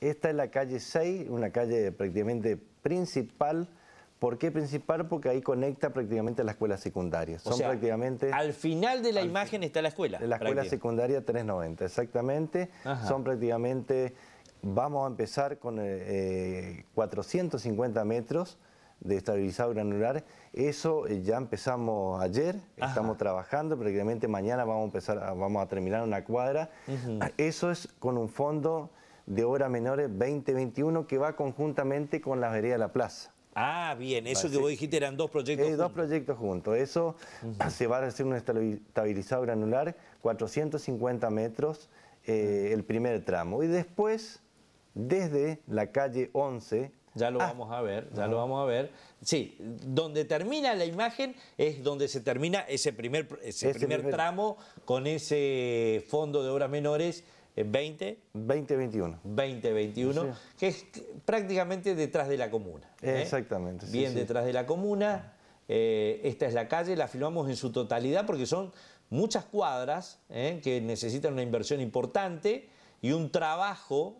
Esta es la calle 6, una calle prácticamente principal. ¿Por qué principal? Porque ahí conecta prácticamente la escuela secundaria. Son prácticamente. Al final de la imagen está la escuela. La escuela secundaria 390, exactamente. Son prácticamente. Vamos a empezar con 450 eh, eh, metros de estabilizado granular. Eso eh, ya empezamos ayer, estamos trabajando, prácticamente mañana vamos a, empezar, vamos a terminar una cuadra. Eso es con un fondo de Obras Menores 2021 que va conjuntamente con la vereda de la plaza. Ah, bien, eso que vos dijiste eran dos proyectos eh, juntos. Dos proyectos juntos, eso se va a hacer un estabilizado granular, 450 metros eh, el primer tramo. Y después, desde la calle 11 ya lo ah. vamos a ver, ya lo vamos a ver. Sí, donde termina la imagen es donde se termina ese primer, ese, primer, tramo con ese fondo de obras menores 20... 2021. 2021, que es prácticamente detrás de la comuna. ¿eh? Exactamente. Bien detrás de la comuna. Ah. Eh, esta es la calle, la filmamos en su totalidad porque son muchas cuadras ¿eh? que necesitan una inversión importante y un trabajo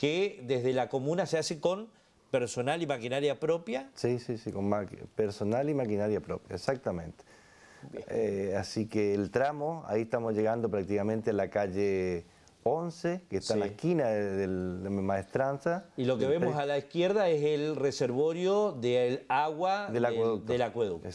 que desde la comuna se hace con personal y maquinaria propia. Sí, sí, sí, con personal y maquinaria propia, exactamente. Eh, así que el tramo, ahí estamos llegando prácticamente a la calle 11, que está en la esquina de, Maestranza. Y lo que vemos a la izquierda es el reservorio del agua del acueducto.